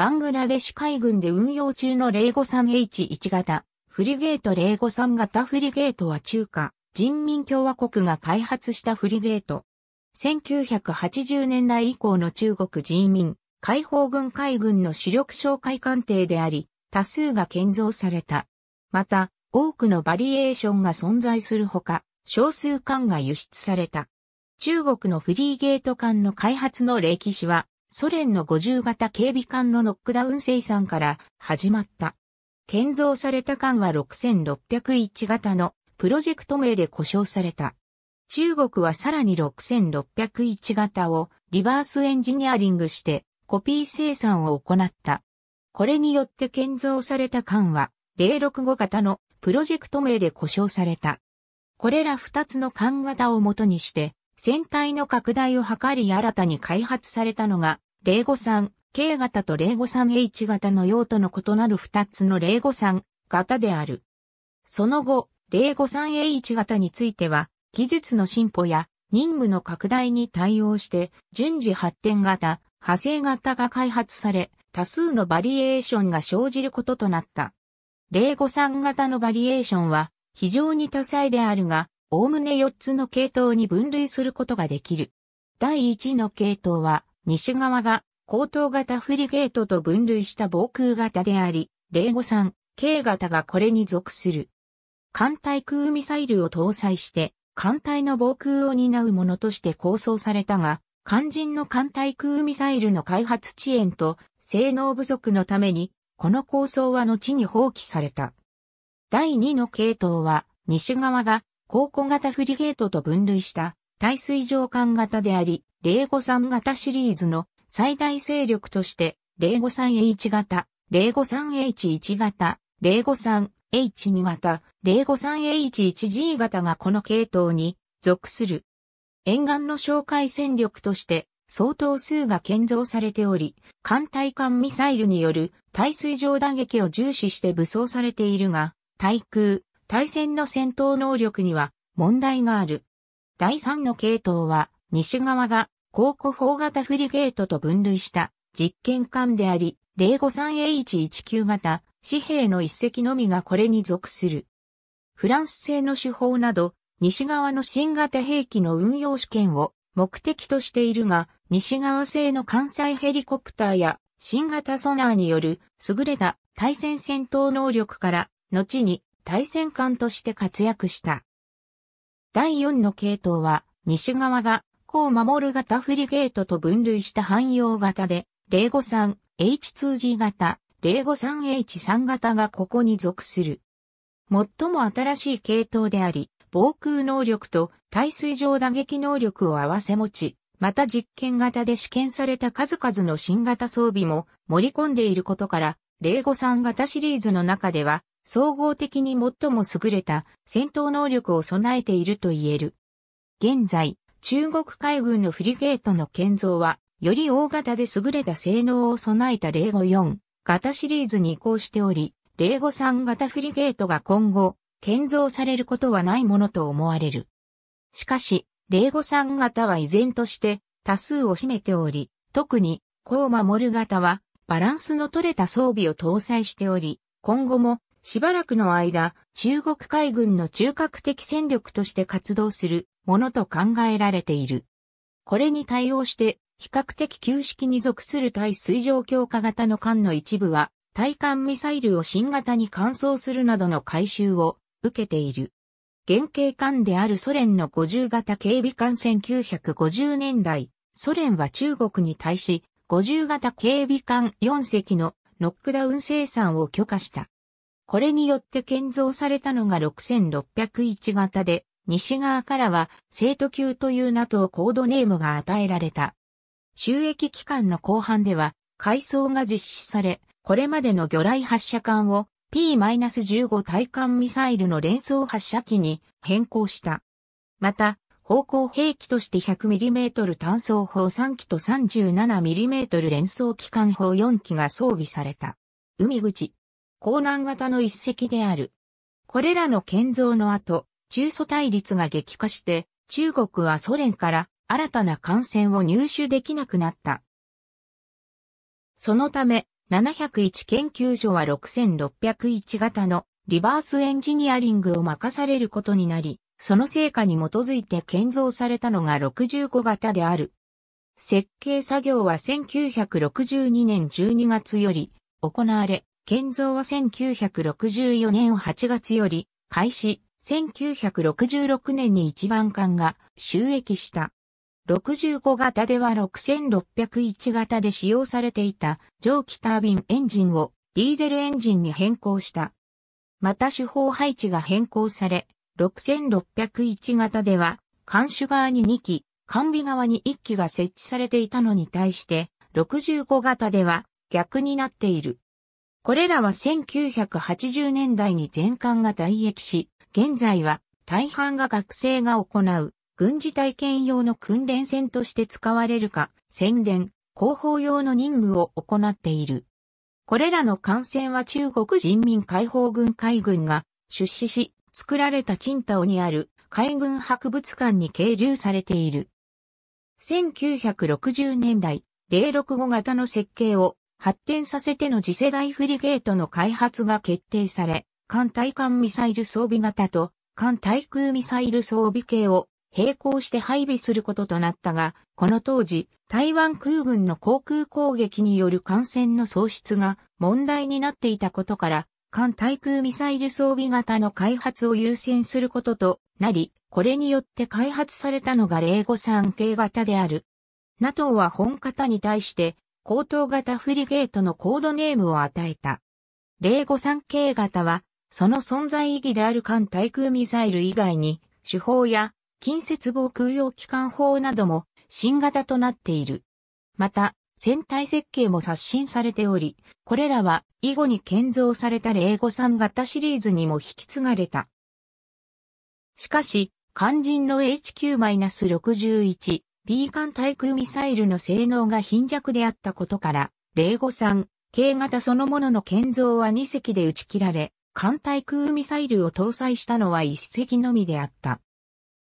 バングラデシュ海軍で運用中の 053H1 型、フリゲート053型フリゲートは中華、人民共和国が開発したフリゲート。1980年代以降の中国人民、解放軍海軍の主力哨戒艦艇であり、多数が建造された。また、多くのバリエーションが存在するほか、少数艦が輸出された。中国のフリーゲート艦の開発の歴史は、ソ連の50型警備艦のノックダウン生産から始まった。建造された艦は6601型のプロジェクト名で呼称された。中国はさらに6601型をリバースエンジニアリングしてコピー生産を行った。これによって建造された艦は065型のプロジェクト名で呼称された。これら2つの艦型を元にして船体の拡大を図り新たに開発されたのが、零五三 K 型と零五三 H 型の用途の異なる2つの零五三型である。その後、零五三 H 型については、技術の進歩や任務の拡大に対応して、順次発展型、派生型が開発され、多数のバリエーションが生じることとなった。零五三型のバリエーションは非常に多彩であるが、おおむね4つの系統に分類することができる。第1の系統は、西側が、高等型フリゲートと分類した防空型であり、零さ3、K 型がこれに属する。艦隊空ミサイルを搭載して、艦隊の防空を担うものとして構想されたが、肝心の艦隊空ミサイルの開発遅延と性能不足のために、この構想は後に放棄された。第2の系統は、西側が高古型フリゲートと分類した耐水上艦型であり、零五3型シリーズの最大勢力として、零五 3H 型、零五 3H1 型、零五 3H2 型、零五 3H1G 型がこの系統に属する。沿岸の哨戒戦力として、相当数が建造されており、艦隊艦ミサイルによる耐水上打撃を重視して武装されているが、対空、対戦の戦闘能力には問題がある。第3の系統は、西側が高古砲型フリゲートと分類した実験艦であり、053H19 型、紙幣の一隻のみがこれに属する。フランス製の手法など、西側の新型兵器の運用試験を目的としているが、西側製の関西ヘリコプターや新型ソナーによる優れた対戦戦闘能力から、後に対戦艦として活躍した。第4の系統は、西側が、こう守る型フリゲートと分類した汎用型で、053、H2G 型、053H3 型がここに属する。最も新しい系統であり、防空能力と耐水上打撃能力を併せ持ち、また実験型で試験された数々の新型装備も盛り込んでいることから、053型シリーズの中では総合的に最も優れた戦闘能力を備えていると言える。現在、中国海軍のフリゲートの建造は、より大型で優れた性能を備えた0 5 4型シリーズに移行しており、0 5 3型フリゲートが今後、建造されることはないものと思われる。しかし、0 5 3型は依然として多数を占めており、特に、コーマモル型は、バランスの取れた装備を搭載しており、今後もしばらくの間、中国海軍の中核的戦力として活動するものと考えられている。これに対応して、比較的旧式に属する対水上強化型の艦の一部は、対艦ミサイルを新型に換装するなどの改修を受けている。原型艦であるソ連の50型警備艦1950年代、ソ連は中国に対し、50型警備艦4隻のノックダウン生産を許可した。これによって建造されたのが6601型で、西側からは、生徒級という NATO コードネームが与えられた。収益期間の後半では、改装が実施され、これまでの魚雷発射管を P-15 対艦ミサイルの連装発射機に変更した。また、方向兵器として 100mm 単装砲3機と 37mm 連装機関砲4機が装備された。海口、江南型の一石である。これらの建造の後、中ソ対立が激化して、中国はソ連から新たな艦船を入手できなくなった。そのため、701研究所は6601型のリバースエンジニアリングを任されることになり、その成果に基づいて建造されたのが65型である。設計作業は1962年12月より行われ、建造は1964年8月より開始、1966年に一番艦が収益した。65型では6601型で使用されていた蒸気タービンエンジンをディーゼルエンジンに変更した。また手法配置が変更され、6601型では、艦首側に2機、艦尾側に1機が設置されていたのに対して、65型では逆になっている。これらは1980年代に全館が退役し、現在は大半が学生が行う軍事体験用の訓練船として使われるか、宣伝、広報用の任務を行っている。これらの艦船は中国人民解放軍海軍が出資し、作られたチンタオにある海軍博物館に係留されている。1960年代、065型の設計を発展させての次世代フリゲートの開発が決定され、艦対艦ミサイル装備型と艦対空ミサイル装備系を並行して配備することとなったが、この当時、台湾空軍の航空攻撃による艦船の喪失が問題になっていたことから、艦対空ミサイル装備型の開発を優先することとなり、これによって開発されたのが053系型である。NATO は本型に対して高等型フリゲートのコードネームを与えた。零五3系型は、その存在意義である艦対空ミサイル以外に、手法や近接防空用機関砲なども新型となっている。また、船体設計も刷新されており、これらは以後に建造された零五3型シリーズにも引き継がれた。しかし、肝心の HQ-61 ピ艦対空ミサイルの性能が貧弱であったことから、零五3、K 型そのものの建造は2隻で打ち切られ、艦対空ミサイルを搭載したのは1隻のみであった。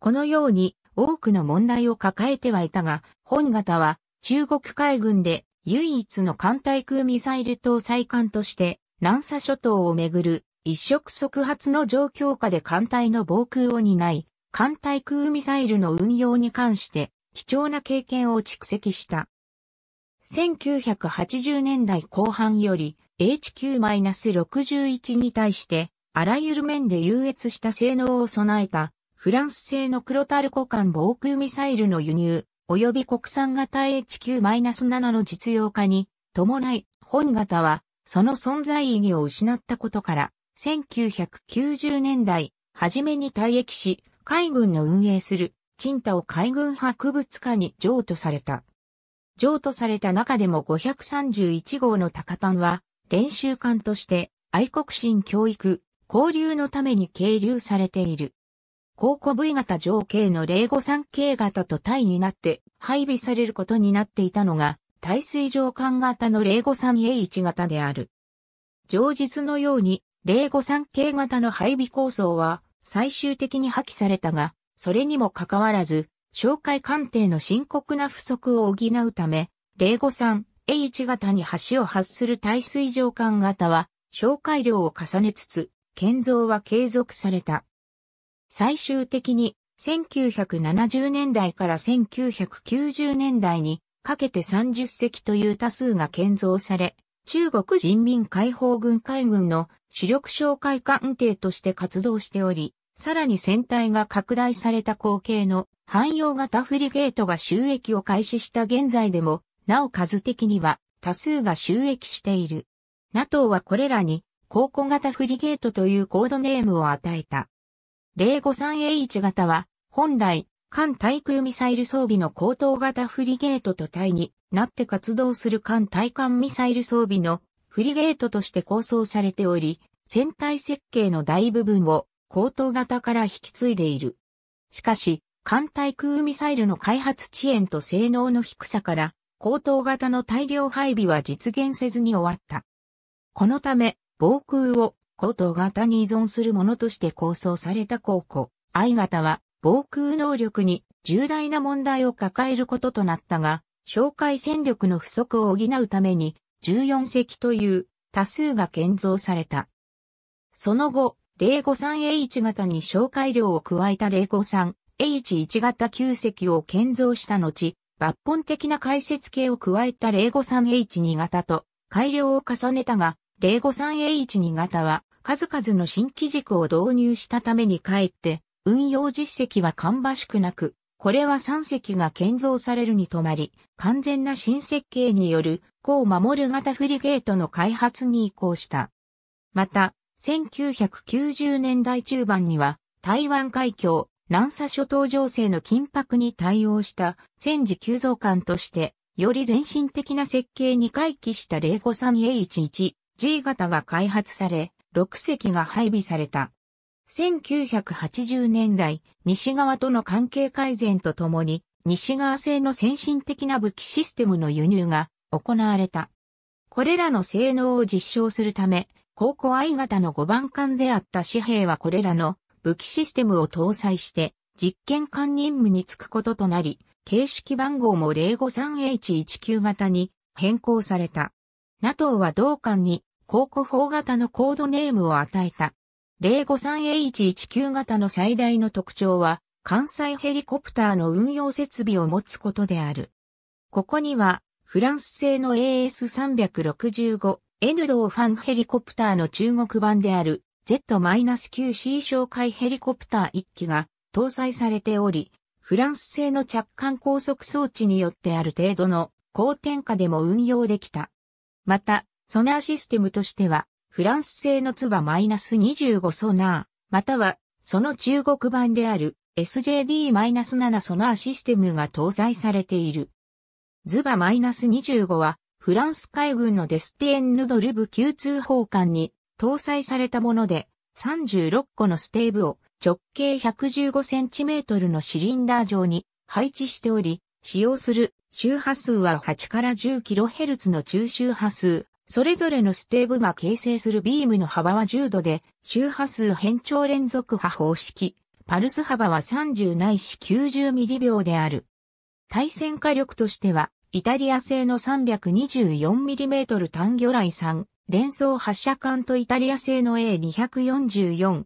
このように多くの問題を抱えてはいたが、本型は中国海軍で唯一の艦対空ミサイル搭載艦として、南沙諸島をめぐる一触即発の状況下で艦隊の防空を担い、艦対空ミサイルの運用に関して貴重な経験を蓄積した。1980年代後半より HQ-61 に対してあらゆる面で優越した性能を備えたフランス製の黒タルコ艦防空ミサイルの輸入及び国産型 HQ-7 の実用化に伴い本型はその存在意義を失ったことから1990年代初めに退役し海軍の運営するチンタオ海軍博物館に譲渡された。譲渡された中でも531号の高パンは、練習艦として愛国心教育、交流のために係留されている。高古 V 型上系の053系型と対になって配備されることになっていたのが、耐水上艦型の 053A1 型である。上述のように、053系型の配備構想は最終的に破棄されたが、それにもかかわらず、紹介鑑定の深刻な不足を補うため、零五三 H 型に橋を発する耐水上管型は、紹介量を重ねつつ、建造は継続された。最終的に、1970年代から1990年代にかけて30隻という多数が建造され、中国人民解放軍海軍の主力紹介艦艇として活動しており、さらに船体が拡大された後継の汎用型フリゲートが収益を開始した現在でも、なお数的には多数が収益している。NATO はこれらに、高校型フリゲートというコードネームを与えた。053H 型は、本来、艦対空ミサイル装備の高等型フリゲートと対になって活動する艦対艦ミサイル装備のフリゲートとして構想されており、船体設計の大部分を高等型から引き継いでいる。しかし、艦対空ミサイルの開発遅延と性能の低さから、高等型の大量配備は実現せずに終わった。このため、防空を高等型に依存するものとして構想された高校、I 型は防空能力に重大な問題を抱えることとなったが、哨戒戦力の不足を補うために14隻という多数が建造された。その後、053H 型に紹介量を加えた 053H1 型旧石を建造した後、抜本的な解説系を加えた 053H2 型と改良を重ねたが、053H2 型は数々の新機軸を導入したためにかえって、運用実績は芳しくなく、これは3隻が建造されるに止まり、完全な新設計による、こう守る型フリゲートの開発に移行した。また、1990年代中盤には、台湾海峡、南沙諸島情勢の緊迫に対応した戦時急増艦として、より前進的な設計に回帰した 053A11G 型が開発され、6隻が配備された。1980年代、西側との関係改善とともに、西側製の先進的な武器システムの輸入が行われた。これらの性能を実証するため、高校愛型の5番艦であった紙幣はこれらの武器システムを搭載して実験艦任務に就くこととなり、形式番号も 053H19 型に変更された。NATO は同艦に高校4型のコードネームを与えた。053H19 型の最大の特徴は、関西ヘリコプターの運用設備を持つことである。ここには、フランス製の AS365 N 道ーファンヘリコプターの中国版である Z-9C 紹介ヘリコプター1機が搭載されており、フランス製の着艦高速装置によってある程度の高点下でも運用できた。また、ソナーシステムとしては、フランス製のツバ -25 ソナー、または、その中国版である SJD-7 ソナーシステムが搭載されている。ズバ -25 はフランス海軍のデスティエンヌドルブ級通報艦に搭載されたもので、36個のステーブを直径 115cm のシリンダー状に配置しており、使用する周波数は8から 10kHz の中周波数。それぞれのステーブが形成するビームの幅は10度で、周波数変調連続波方式、パルス幅は30ないし90ミリ秒である。対戦火力としては、イタリア製の 324mm 単魚雷3、連装発射艦とイタリア製の A244S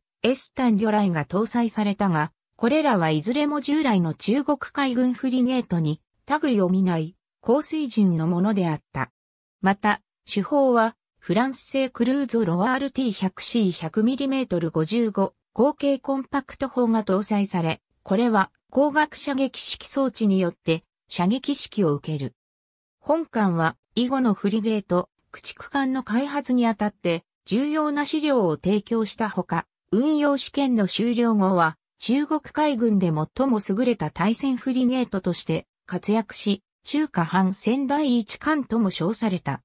単魚雷が搭載されたが、これらはいずれも従来の中国海軍フリゲートに類を見ない高水準のものであった。また、手法はフランス製クルーズロワール T100C100mm55 後継コンパクト砲が搭載され、これは光学射撃式装置によって射撃式を受ける。本館は以後のフリゲート、駆逐艦の開発にあたって重要な資料を提供したほか、運用試験の終了後は中国海軍で最も優れた対戦フリゲートとして活躍し、中華半船第一艦とも称された。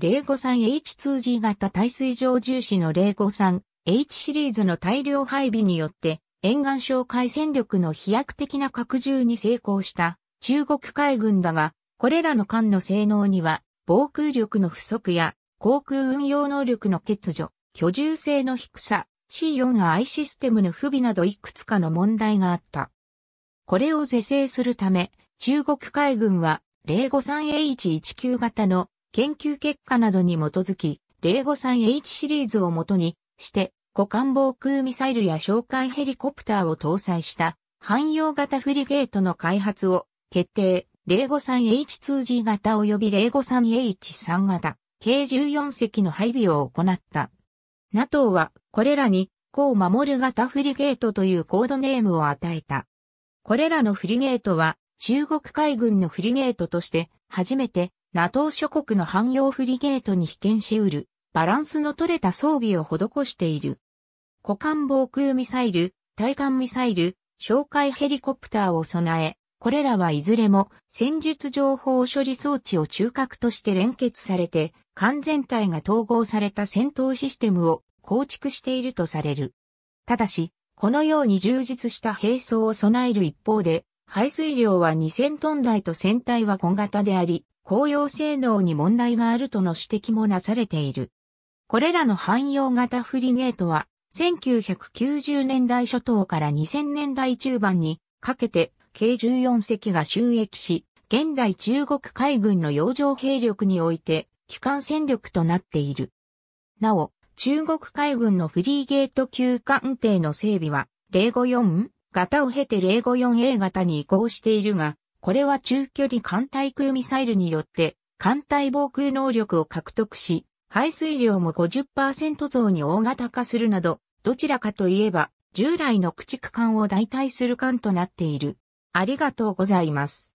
零5 3 h 2 g 型耐水上重視の零5 3 h シリーズの大量配備によって沿岸哨戒戦力の飛躍的な拡充に成功した中国海軍だが、これらの艦の性能には、防空力の不足や、航空運用能力の欠如、居住性の低さ、C4I システムの不備などいくつかの問題があった。これを是正するため、中国海軍は、053H19 型の研究結果などに基づき、053H シリーズをもとにして、股間防空ミサイルや哨戒ヘリコプターを搭載した、汎用型フリゲートの開発を決定、053H2G 型及び 053H3 型、計14隻の配備を行った。NATO はこれらに、こう守る型フリゲートというコードネームを与えた。これらのフリゲートは、中国海軍のフリゲートとして、初めて NATO 諸国の汎用フリゲートに被験し得る、バランスの取れた装備を施している。股間防空ミサイル、対艦ミサイル、哨戒ヘリコプターを備え、これらはいずれも戦術情報処理装置を中核として連結されて、完全体が統合された戦闘システムを構築しているとされる。ただし、このように充実した兵装を備える一方で、排水量は2000トン台と船体は小型であり、公用性能に問題があるとの指摘もなされている。これらの汎用型フリゲートは、1990年代初頭から2000年代中盤にかけて計14隻が収益し、現代中国海軍の洋上兵力において、機関戦力となっている。なお、中国海軍のフリーゲート級艦艇の整備は、054型を経て 054A 型に移行しているが、これは中距離艦対空ミサイルによって、艦隊防空能力を獲得し、排水量も50%増に大型化するなど、どちらかといえば、従来の駆逐艦を代替する艦となっている。ありがとうございます。